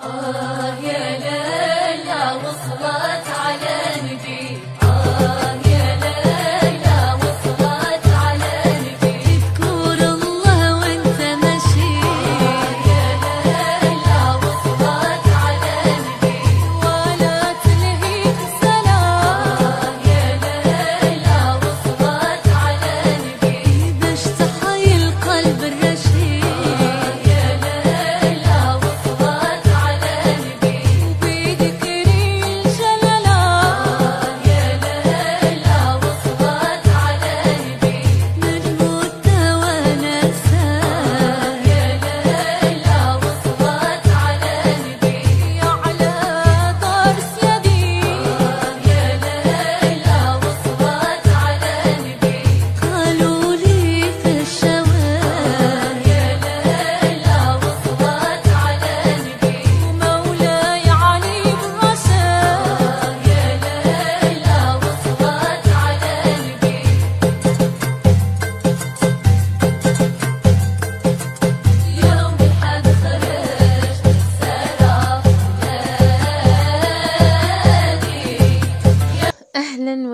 Oh.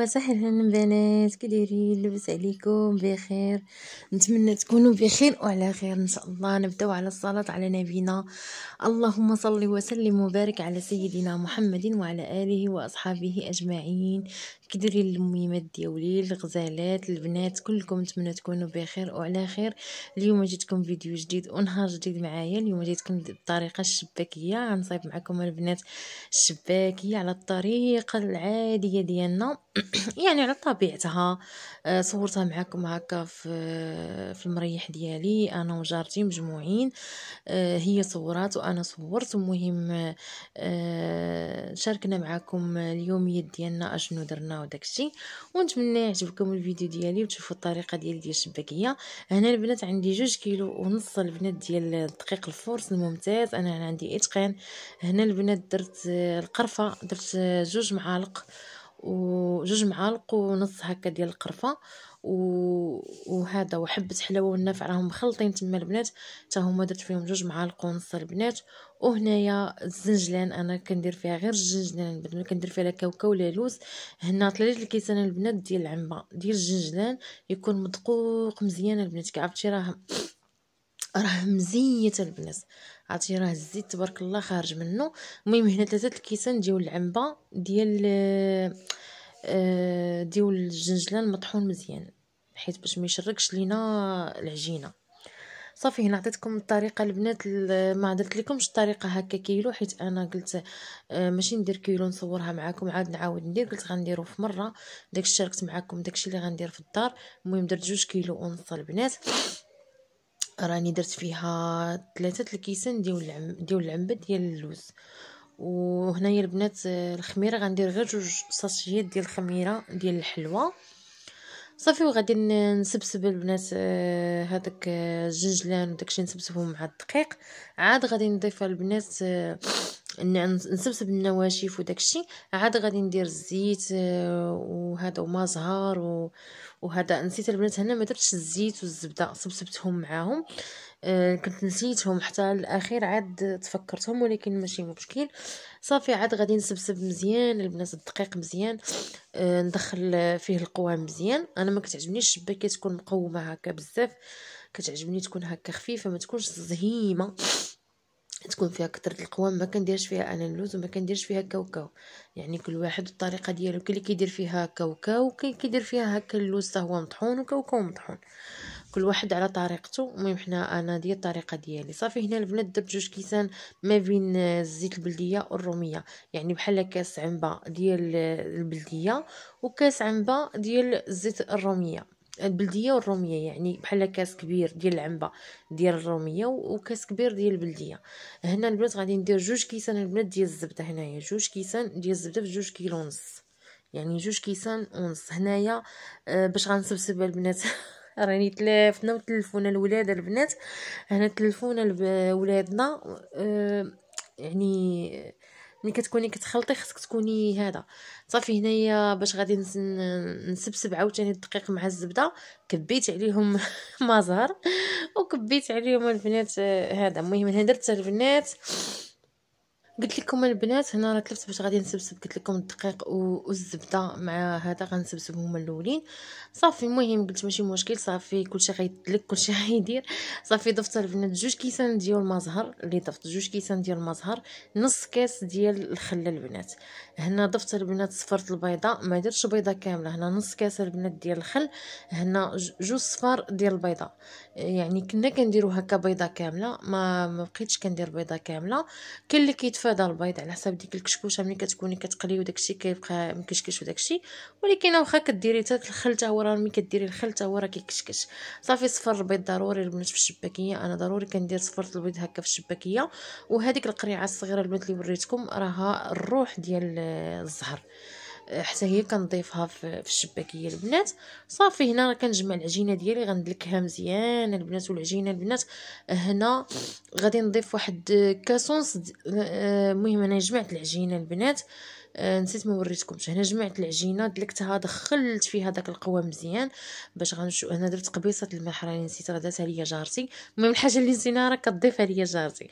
وسهلا بنات كي دايرين لاباس عليكم بخير نتمنى تكونوا بخير وعلى خير ان شاء الله نبداو على الصلاه على نبينا اللهم صل وسلم وبارك على سيدنا محمد وعلى اله واصحابه اجمعين كديري الميمات ديولي الغزالات البنات كلكم نتمنى تكونوا بخير وعلى خير اليوم جيتكم فيديو جديد ونهار جديد معايا اليوم جيتكم بطريقه الشباكيه غنصايب معكم البنات الشباكيه على الطريقه العاديه ديالنا يعني على طبيعتها آه، صورتها معكم هكا في في المريح ديالي انا وجارتي مجموعين آه، هي صورات وانا صورت المهم آه، شاركنا معكم اليوميات ديالنا اشنو درنا وداكشي ونتمنى يعجبكم الفيديو ديالي وتشوفوا الطريقه ديالي ديال الشباكيه هنا البنات عندي جوج كيلو ونص البنات ديال الدقيق الفورس الممتاز انا هنا عندي اتقان هنا البنات درت القرفه درت جوج معالق وجوج معالق ونص هكا ديال القرفه وهذا وحبه حلاوه والنافع راهم مخلطين تما البنات حتى هما درت فيهم جوج معالق ونص البنات وهنايا الزنجلان انا كندير فيها غير الزنجلان البنات ما كندير فيها لا كاوكاو ولا لوز هنا طلعت الكيسان البنات ديال العنبه ديال الزنجلان يكون مدقوق مزيان البنات كعرفتي راه راه مزيت البنات عرفتي راه الزيت تبارك الله خارج منه المهم هنا ثلاثه الكيسان ديال العنبه ديال آه، ديول الجنجلان مطحون مزيان حيت باش ما يشركش لينا العجينه صافي هنا عطيتكم الطريقه البنات ما درت لكمش الطريقه هكا كيلو حيت انا قلت آه، ماشي ندير كيلو نصورها معاكم عاد نعاود ندير قلت غنديرو في مره داك شاركت معاكم داكشي اللي غندير في الدار المهم درت جوج كيلو ونص البنات راني درت فيها ثلاثه الكيسان ديال العنب ديال العنبه ديال اللوز وهنايا البنات آه، الخميره غندير غير جوج صاصيات ديال الخميره ديال الحلوى صافي وغادي نسبسب البنات آه، هذاك آه، الزنجلان وداكشي نسبسبهم مع الدقيق عاد غادي نضيف البنات نسبسب النواشف وداكشي عاد غادي ندير الزيت آه، وهذا وما زهر وهذا نسيت البنات هنا ما درتش الزيت والزبده سبسبتهم معاهم آه، كنت نسيتهم حتى الاخير عاد تفكرتهم ولكن ماشي مشكل صافي عاد غادي نسبسب مزيان البنات الدقيق مزيان آه، ندخل فيه القوام مزيان انا ما كتعجبنيش الشباكه تكون مقومه هكا بزاف كتعجبني تكون هكا خفيفه ما تكونش زهيمه تكون فيها كثره القوام ما كنديرش فيها انا اللوز وما كنديرش فيها كاوكاو يعني كل واحد الطريقه ديالو كل اللي كيدير فيها كاوكاو وكاين كيدير فيها هكا اللوز حتى هو مطحون وكاوكاو مطحون كل واحد على طريقته المهم حنا انا دي الطريقه ديالي صافي هنا البنات درت جوج كيسان ما بين الزيت البلديه والروميه يعني بحال كاس عنبه ديال البلديه وكاس عنبه ديال الزيت الروميه البلديه والروميه يعني بحال كاس كبير ديال العنبه ديال الروميه وكاس كبير ديال البلديه هنا البنات غادي ندير جوج كيسان البنات ديال الزبده هنايا جوج كيسان ديال الزبده في جوج كيلو ونص يعني جوج كيسان ونص هنايا آه باش غنسبسب البنات راني تلافنا وتلفونا الولاد البنات هنا تلفونا ولادنا آه يعني ملي كتكوني كتخلطي خصك تكوني هذا صافي هنايا باش غادي نسبسب عاوتاني الدقيق مع الزبده كبيت عليهم مزهر وكبيت عليهم البنات آه، هذا المهم هنا درت البنات قلت لكم البنات هنا راه تلفت باش غادي نسبسب قلت لكم الدقيق والزبده مع هذا غنسبسبهم الاولين صافي المهم قلت ماشي مشكل صافي كلشي غيدلك كلشي غيدير صافي ضفت البنات جوج كيسان ديال المزهر اللي ضفت جوج كيسان ديال المزهر نص كاس ديال الخل البنات هنا ضفت البنات صفرت البيضه ما درتش بيضه كامله هنا نص كاس البنات ديال الخل هنا جوج صفار ديال البيضه يعني كنا كنديرو هكا بيضه كامله ما بقيتش كندير بيضه كامله كل اللي كيتف فدا البيض على حسب ديك الكشكوشه ملي كتكوني كتقلي وداكشي كيبقى مكشكش وداكشي ولكن واخا كديري حتى الخل حتى هو راه ملي كديري الخل حتى هو راه كيكشكش صافي صفر البيض ضروري البنات في الشباكيه انا ضروري كندير صفرت البيض هكا في الشباكيه وهذيك القريعه الصغيره البنات اللي وريتكم راها الروح ديال الزهر حتى هي كنضيفها في الشباكيه البنات صافي هنا راه كنجمع العجينه ديالي غندلكها مزيان البنات والعجينه البنات هنا غادي نضيف واحد كاسونس آه، المهم انا جمعت العجينه البنات آه، نسيت ما وريتكمش هنا جمعت العجينه دلكتها دخلت فيها داك القوام مزيان باش غنشو هنا درت قبيصه المحرق اللي نسيت غداتها ليا جارتي المهم الحاجه اللي نسيناها راه كضيفها ليا جارتي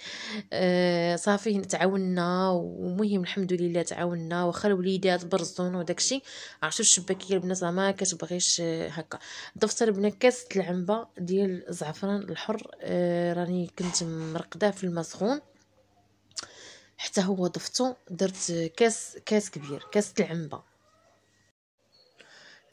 آه صافي تعاوننا ومهم الحمد لله تعاوننا واخا الوليدات برزون وداكشي عرفتوا الشباكيه البنات ما كتبغيش آه، هكا ضفت البنه كاس العنبه ديال الزعفران الحر آه راني كنت مرقداه في الماء سخون حتى هو ضفتو درت كاس كاس كبير كاس العنبه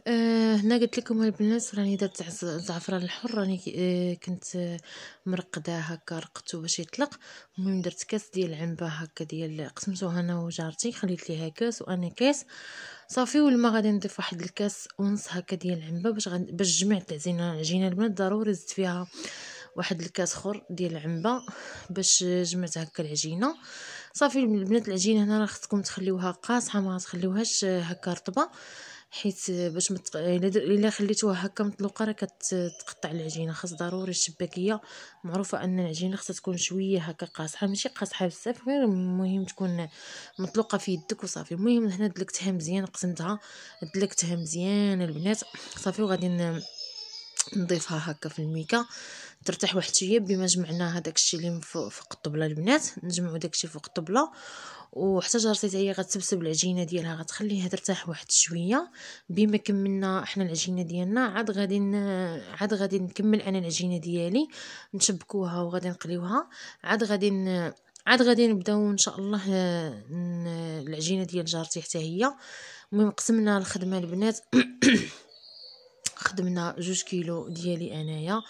أه هنا قلت لكم البنات راني درت زعفران الحر راني آه، كنت مرقداه هكا رقدته باش يطلق المهم درت كاس ديال العنبه هكا ديال قسمته انا وجارتي خليت ليها كاس وانا كاس صافي والما غادي نضيف واحد الكاس ونص هكا ديال العنبه باش باش جمعت العجينه العجينه البنات ضروري زدت فيها واحد الكاس خور ديال العنبه باش جمعت هكا العجينه صافي البنات العجينه هنا راه خصكم تخليوها قاصحه ما تخليوهاش هكا رطبه حيت باش متق... يعني الا خليتوها هكا مطلوقه راه كتقطع العجينه خاص ضروري الشباكيه معروفه ان العجينه خاصها تكون شويه هكا قاصحه ماشي قاصحه بزاف غير المهم تكون مطلوقه في يدك وصافي المهم هنا دلكتها مزيان قسمتها دلكتها مزيان البنات صافي وغادي نضيفها هكا في الميكا ترتاح واحد الشويه بما جمعنا هذاك الشيء اللي فوق الطبله البنات نجمعوا داك الشيء فوق الطبله وحتى جارتي هي غتسبسب العجينه ديالها غتخليها ترتاح واحد الشويه بما كملنا احنا العجينه ديالنا عاد غادي عاد غادي نكمل انا العجينه ديالي نشبكوها وغادي نقليوها عاد غادي عاد غادي نبداو ان شاء الله آه، العجينه ديال جارتي حتى هي المهم قسمنا الخدمه البنات خدمنا جوج كيلو ديالي انايا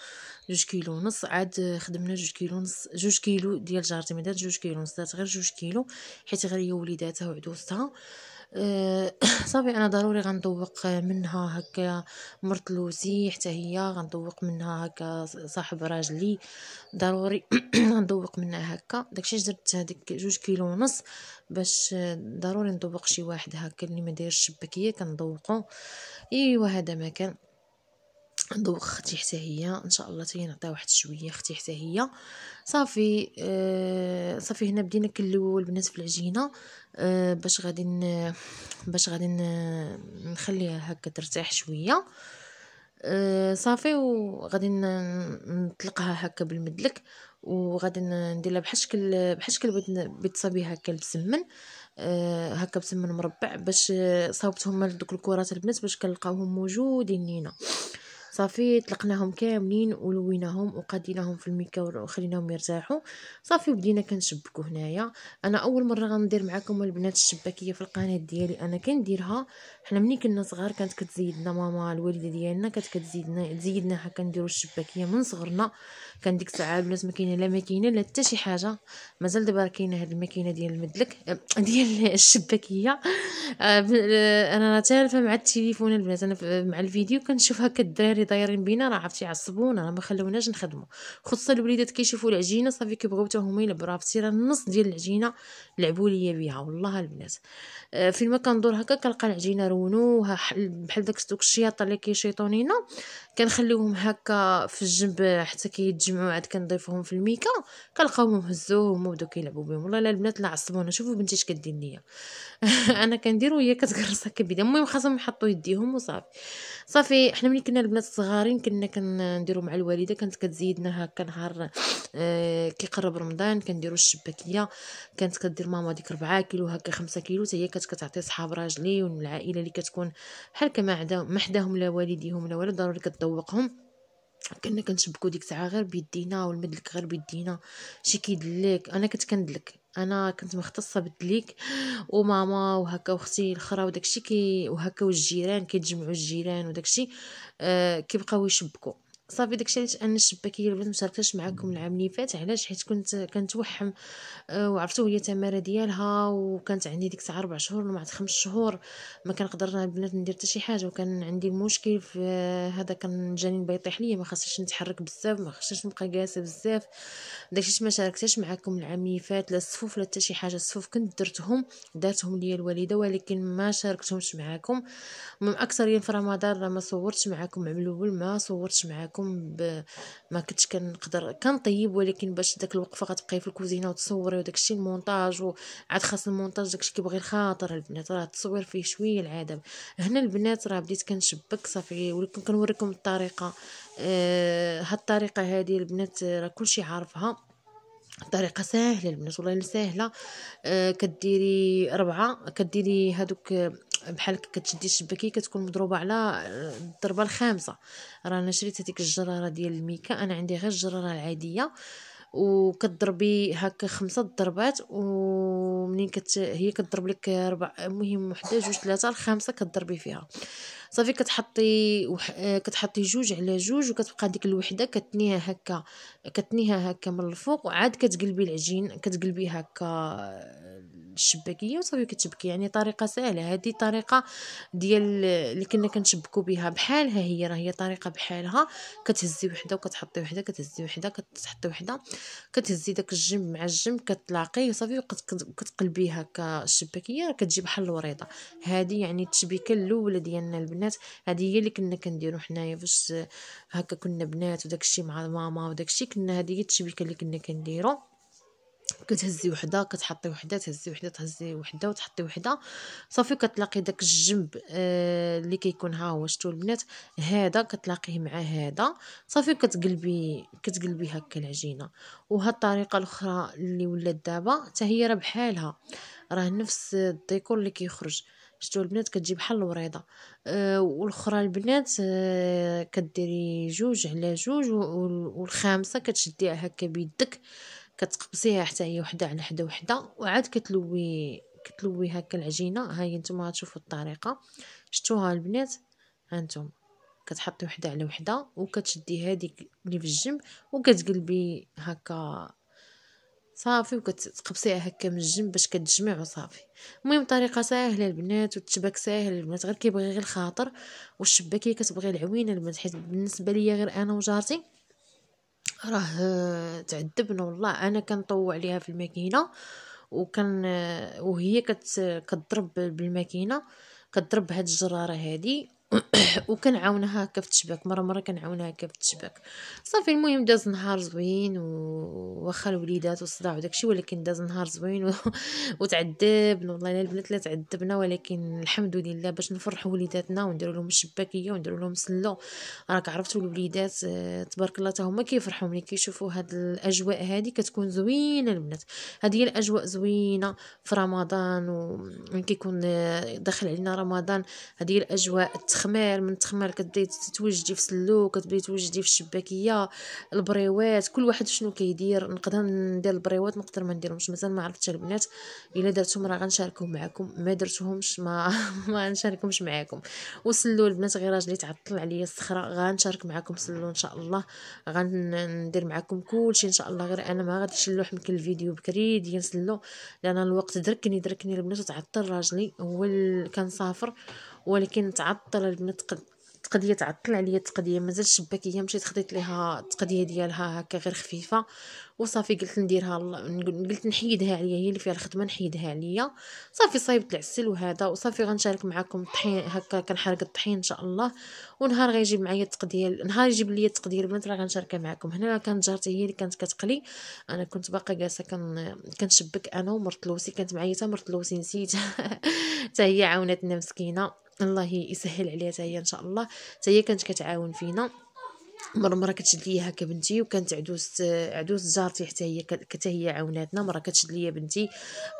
جوج كيلو ونص عاد خدمنا جوج كيلو ونص جوج كيلو ديال جارتي ما جوج كيلو ونص دارت غير جوج كيلو حيت غير هي وليداتها وعدوستها آه، صافي انا ضروري غنطوق منها هكا مرت لوسي حتى هي غنطوق منها هكا صاحب راجلي ضروري غنطوق منها هكا داكشي درت هذيك جوج كيلو ونص باش ضروري نطوق شي واحد هكا اللي ما دايرش الشبكيه كنطوقو ايوا هذا ما كان عنده اختي حتى هي ان شاء الله تاهي نعطيها واحد شويه اختي حتى هي صافي آه صافي هنا بدينا كنلويو البنات في العجينه آه باش غادي باش غادي نخليها هكا ترتاح شويه آه صافي وغادي نطلقها هكا بالمدلك وغادي لها بحال شكل بحال شكل بيض صبي هكا بالسمن آه هكا بسمن مربع باش صاوبتهم دوك الكرات البنات باش كنلقاوهم موجودين لينا صافي طلقناهم كاملين ولويناهم وقاديناهم في الميكا وخليناهم يرتاحوا صافي بدينا كنشبكوا هنايا انا اول مره غندير معكم البنات الشباكيه في القناه ديالي انا كنديرها حنا ملي كنا صغار كانت كتزيدنا ماما الوالده ديالنا كانت كتزيدنا تزيدناها كنديروا الشباكيه من صغرنا كان ديك الساعه البنات ما كاينه لا ماكينه لا حتى شي حاجه مازال دابا راه كاينه هاد الماكينه ديال المدلك ديال الشباكيه آه، آه، انا تالفه مع التليفون البنات انا مع الفيديو كنشوفها الدراري دايرين بينا راه عرفتي عصبونا راه ما خلوناش نخدمو خصوصا الوليدات كيشوفوا العجينه صافي كيبغيو حتى هما يلبروا عرفتي راه النص ديال العجينه لعبوا ليا بها والله البنات آه، في ما كندور هكا كنلقى العجينه رونوها بحال داك دوك الشياطه اللي كيشيطونينا كنخليوهم هكا في الجنب حتى كيتجمعوا عاد كنضيفوهم في الميكا كنلقاهم مهزوهم وبداو كيلعبوا بهم والله لا البنات لا عصبونا شوفوا بنتي اش كدير ليا انا كندير وهي كتكرصها كبيده المهم خاصهم يحطوا يديهم وصافي صافي حنا ملي كنا البنات صغارين كنا كنديرو مع الوالده كانت كتزيدنا هكا نهار آه كيقرب رمضان كنديرو الشباكيه كانت كدير ماما ديك 4 كيلو هكا 5 كيلو حتى هي كانت كتعطي صحاب راجلي والعائله اللي كتكون بحال كما ما حداهم لا والديهم لا والو ضروري كتذوقهم كنا كنشبكو ديك الساعه غير بيدينا والمدلك غير بيدينا شي كيدلك انا كنت كندلك انا كنت مختصه بالدليك وماما وهكا واختي الاخرى وداكشي كي وهكا والجيران كيتجمعوا الجيران وداكشي آه كيبقاو يشبكوا صافي داكشي علاش انا الشباكيه البنات نشاركش معكم العام اللي فات علاش حيت كنت كنتوحم آه، وعرفتو هي تمارا ديالها وكانت عندي ديك الساعه 4 شهور ولا واحد 5 شهور ما كنقدر البنات ندير حتى شي حاجه وكان عندي مشكل في آه، هذا كان جاني بيطيح ليا ما خصنيش نتحرك بزاف ما خصنيش نبقى جالسه بزاف داكشي ما شاركتش معكم العام اللي فات لا الصفوف لا حتى شي حاجه الصفوف كنت درتهم دارتهم ليا الوالده ولكن ما شاركتهمش معكم من اكثر في رمضان راه ما صورتش معكم من الاول ما صورتش معكم لكم ما كنتش كنقدر كنطيب ولكن باش داك الوقفه غتبقاي في الكوزينه وتصوري وداك الشيء المونتاج وعاد خاص المونتاج داكشي كيبغي الخاطر البنات راه التصوير فيه شويه العذاب هنا البنات راه بديت كنشبك صافي ولكن كنوريكم الطريقه آه هاد الطريقه هذه البنات راه كلشي عارفها طريقة سهلة البنات والله سهلة آه كديري ربعة كديري هادوك بحال كتشدي الشباكيه كتكون مضروبه على آه، الضربه الخامسه رانا شريت هذيك الجراره ديال الميكا انا عندي غير الجراره العاديه وكتضربي هكا خمسه ضربات ومنين كت هي كتضرب لك ربع المهم وحده جوج ثلاثه الخامسه كتضربي فيها صافي كتحطي وح... آه، كتحطي جوج على جوج وكتبقى ديك الوحده كتنيها هكا كتنيها هكا من الفوق وعاد كتقلبي العجين كتقلبي هكا آه، الشباكيه وصافي كتشبكي يعني طريقه سهله هذه طريقه ديال اللي كنا كنشبكوا بها بحالها هي راه هي طريقه بحالها كتهزي وحده وكتحطي وحده كتهزي وحده كتحطي وحده كتهزي داك الجنب مع الجنب كتلاقي صافي هكا الشباكيه راه كتجي بحال الوريضه هذه يعني التشبيكه الاولى ديالنا البنات هذه هي اللي كنا كنديرو حنايا فاش هكا كنا بنات وداكشي مع ماما وداكشي كنا هذه هي التشبيكه اللي كنا كنديرو كتهزي وحده كتحطي وحده تهزي وحده تهزي وحده وتحطي وحده صافي كتلاقي داك الجنب آه، اللي آه كيكون ها هو شتو البنات هذا كتلاقيه مع هذا صافي كتقلبي كتقلبي هكا العجينه وهاد الطريقه الاخرى اللي ولات دابا حتى هي راه بحالها راه نفس الديكور اللي كيخرج شتو البنات كتجي بحال الوريضه أه والاخرى البنات أه كديري جوج على جوج والخامسه كتشديها هكا بيدك كتقبسيها حتى هي وحده على حدا وحده وعاد كتلوي كتلوي هكا العجينه هي نتوما غتشوفوا الطريقه شفتوها البنات هانتوما كتحطي وحده على وحده وكتشدي هذيك اللي في الجنب وكتقلبي هكا صافي وكتقبسيها هكا من الجنب باش كتجمع وصافي المهم طريقه ساهله البنات والتشباك ساهل البنات غير كيبغي غير الخاطر والشباكيه كتبغي العوينه البنات حيت بالنسبه ليا غير انا وجارتي راه آه، تعذبنا والله انا كنطوع ليها في الماكينه وكان آه، وهي كت كضرب بالماكينه كضرب هاد الجراره هادي وكنعاونها هكا في التشباك مره مره كنعاونها هكا في التشباك صافي المهم داز نهار زوين واخا الوليدات والصداع وداكشي ولكن داز نهار زوين و... وتعذبنا والله الا البنات لا تعذبنا ولكن الحمد لله باش نفرحوا وليداتنا ونديروا لهم الشباكيه ونديروا لهم سلو راك عرفتوا الوليدات آه، تبارك الله حتى هما كيفرحوا ملي كيشوفوا هاد الاجواء هادي كتكون زوينه البنات هذه هي الاجواء زوينه في رمضان وملي كيكون آه، داخل علينا رمضان هذه الاجواء التخمير من التخمير كتبدي توجدي في سلو كتبدي توجدي في الشباكيه البريوات كل واحد شنو كيدير نقدر ندير البريوات نقدر ما نديرهمش مازال ما عرفتش البنات الا درتهم راه غنشاركهم معكم ما درتهمش ما ما غنشاركهمش معاكم وسلو البنات غير راجلي تعطل عليا الصخره غنشارك معكم سلو ان شاء الله غندير معكم كلشي ان شاء الله غير انا ما غاديش نلوح كل الفيديو بكري ديال سلو لان الوقت دركني دركني البنات وتعطل راجلي هو كان صافر ولكن تعطل البنت التقديه تعطل عليا التقديه مازال الشباكيه مشيت خديت ليها التقديه ديالها هكا غير خفيفه وصافي قلت نديرها قلت نحيدها عليا هي اللي فيها الخدمه نحيدها عليا صافي صايبت العسل وهذا وصافي غنشارك معكم الطحين هكا كنحرق الطحين ان شاء الله ونهار غيجيب معايا التقديه نهار يجيب لي التقديه البنات راه غنشاركها معكم هنا كانت جارتي هي اللي كانت كتقلي انا كنت باقا جالسه كنشبك انا ومرتلوسي كانت معايا حتى مرتلوسي نسيت حتى هي عاونتنا مسكينه الله يسهل عليها تاهي هي ان شاء الله تاهي هي كانت كتعاون فينا مرة مره كتشد ليا هكا بنتي وكانت عدوز عدوز جارتي حتى هي حتى هي عاوناتنا مره كتشد ليا بنتي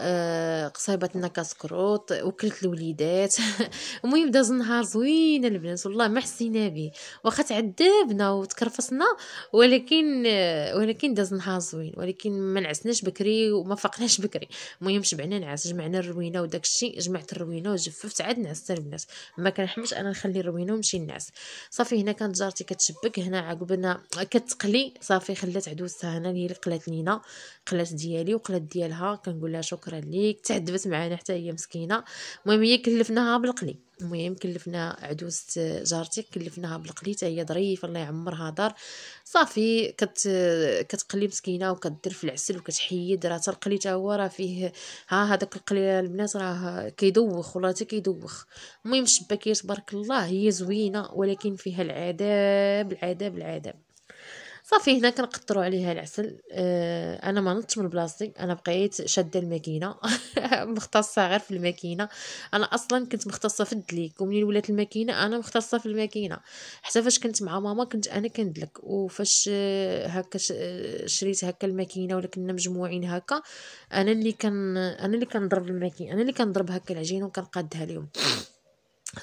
آه قصيبتنا كسكروط وكلت الوليدات المهم داز نهار زوين البنات والله ما حسينا به واخا تعذبنا وتكرفصنا ولكن ولكن داز نهار زوين ولكن ما نعسناش بكري وما فقناش بكري المهم شبعنا نعس جمعنا الروينه وداك الشيء جمعت الروينه وجففت عاد نعس البنات ما كنحمش انا نخلي الروينه ونمشي نعس صافي هنا كانت جارتي كتشبك هنا هنا عقبنا كتقلي صافي خلات عدوزتها هنا اللي قلات لينا قلات ديالي وقلات ديالها كنقول لها شكرا ليك تعذبت معانا حتى هي مسكينه المهم هي كلفناها بالقلي المهم كلفنا عدوزة جارتك كلفناها بالقليته هي ظريفه الله يعمرها دار صافي كت كتقلي مسكينه وكدير في العسل وكتحيد راه تلقليته هو راه فيه ها هذاك القليله البنات راه كيدوخ والله حتى كيدوخ المهم الشباكيه تبارك الله هي زوينه ولكن فيها العذاب العذاب العذاب صافي هنا كنقطروا عليها العسل آه، انا ما نطش من بلاصتي انا بقيت شاده الماكينه مختصه غير في الماكينه انا اصلا كنت مختصه في الدليك ومنين ولات الماكينه انا مختصه في الماكينه حتى فاش كنت مع ماما كنت انا كندلك وفاش آه، هكا آه، شريت هكا الماكينه ولا كنا مجموعين هكا انا اللي كان انا اللي كنضرب الماكينه انا اللي كنضرب هكا العجينه وكنقادها لهم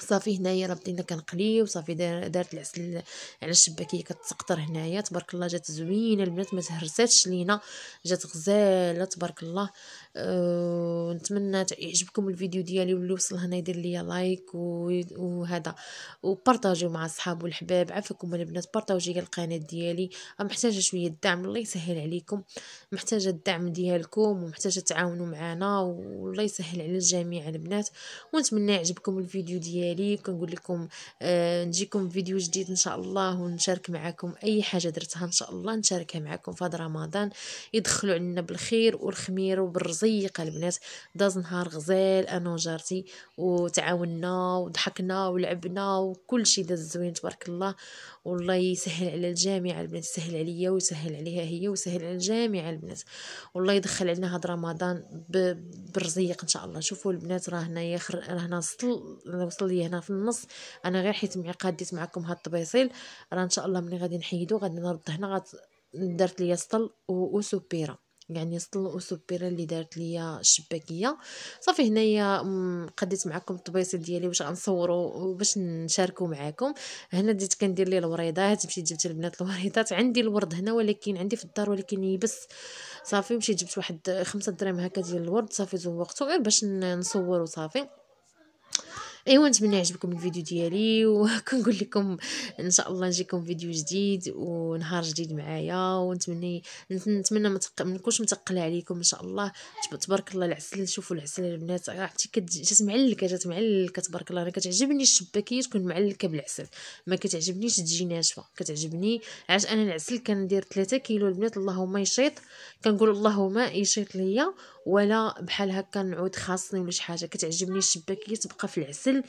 صافي هنايا بدينا كنقليو صافي دارت العسل على الشباكيه كتسقطر هنايا تبارك الله جات زوينه البنات ما تهرساتش لينا جات غزاله تبارك الله أه نتمنى يعجبكم الفيديو ديالي واللي وصل هنا يدير ليا لايك وهذا وبارطاجيو مع الصحاب والحباب عافاكم البنات بارطاجي القناه ديالي محتاجه شويه الدعم الله يسهل عليكم محتاجه الدعم ديالكم ومحتاجه تعاونوا معنا والله يسهل على الجميع البنات ونتمنى يعجبكم الفيديو ديالي ديالي كنقول لكم آه نجيكم فيديو جديد ان شاء الله ونشارك معكم اي حاجه درتها ان شاء الله نشاركها معكم في رمضان يدخلوا علينا بالخير والخمير وبالرزيق البنات داز نهار غزال انا وجارتي وتعاوننا وضحكنا ولعبنا وكل شيء داز زوين تبارك الله والله يسهل على الجامعه البنات يسهل عليا ويسهل عليها هي ويسهل على الجامعه البنات والله يدخل علينا هاد رمضان بالرزيق ان شاء الله شوفوا البنات راه هنايا راه هنا وصل لي هنا في النص انا غير حيت معقد ديت معكم هاد الطبيصيل راه ان شاء الله ملي غادي نحيدو غادي نرد هنا غاد درت ليا سطل وسوبيره يعني سطل وسوبيره اللي دارت ليا الشباكيه صافي هنايا قديت معكم الطبيصيل ديالي باش غنصورو باش نشاركو معاكم هنا بديت كندير لي الوريضات مشيت جبت البنات الوريضات عندي الورد هنا ولكن عندي في الدار ولكن يبس صافي مشيت جبت واحد خمسة دراهم هكا ديال الورد صافي زوقتو غير باش نصور وصافي ايوا نتمنى يعجبكم الفيديو ديالي وكنقول لكم ان شاء الله نجيكم فيديو جديد ونهار جديد معايا ونتمنى نتمنى ما متق... نكونش متقله عليكم ان شاء الله تبارك الله العسل شوفوا العسل البنات عرفتي جات معلكه جات معلكه تبارك الله انا كتعجبني الشباكيه تكون معلكه بالعسل ما كتعجبنيش تجي ناشفه كتعجبني علاش انا العسل كندير 3 كيلو البنات اللهم يشيط كنقول اللهم يشيط ليا ولا بحال هكا نعود خاصني ولا شي حاجه كتعجبني الشباكيه تبقى في العسل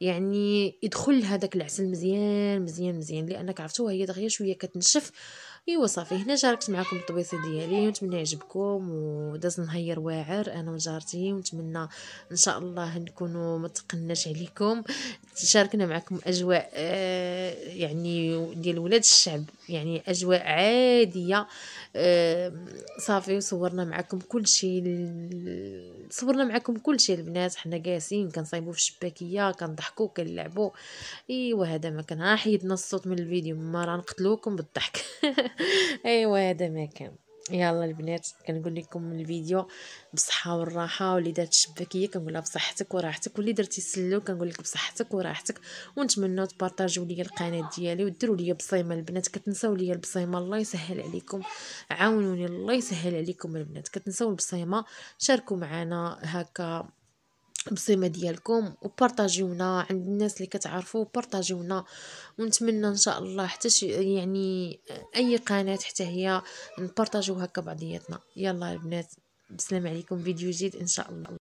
يعني يدخل هذاك العسل مزيان مزيان مزيان لانك عرفتوا هي دغيا شويه كتنشف ايوا صافي هنا شاركت معكم الطبيصه ديالي ونتمنى يعجبكم وداز نهير واعر انا وجارتي ونتمنى ان شاء الله نكونوا ما تقناش عليكم شاركنا معكم اجواء آه، يعني ديال ولاد الشعب يعني اجواء عاديه آه، صافي وصورنا معكم كل شيء صورنا معكم كل شيء البنات حنا جالسين كنصايبوا في الشباكيه كنضحكوا كنلعبوا ايوا هذا ما كان حيدنا الصوت من الفيديو ما راه نقتلوكم بالضحك ايوا هذا ما كان يلا البنات كنقول لكم الفيديو بالصحه والراحه واللي دارت الشباكيه كنقولها بصحتك وراحتك واللي درتي السلو كنقول لك بصحتك وراحتك ونتمنى تبارطاجيو ليا القناه ديالي وديروا ليا بصيمه البنات كتنساو ليا البصيمه الله يسهل عليكم عاونوني الله يسهل عليكم البنات كتنساو البصيمه شاركوا معنا هكا بصيمة ديالكم وبارطاجيونا عند الناس اللي كتعرفوا بارطاجيونا ونتمنى ان شاء الله حتى يعني اي قناه حتى هي نبارطاجيوها كبعضياتنا يلا البنات بسلام عليكم فيديو جديد ان شاء الله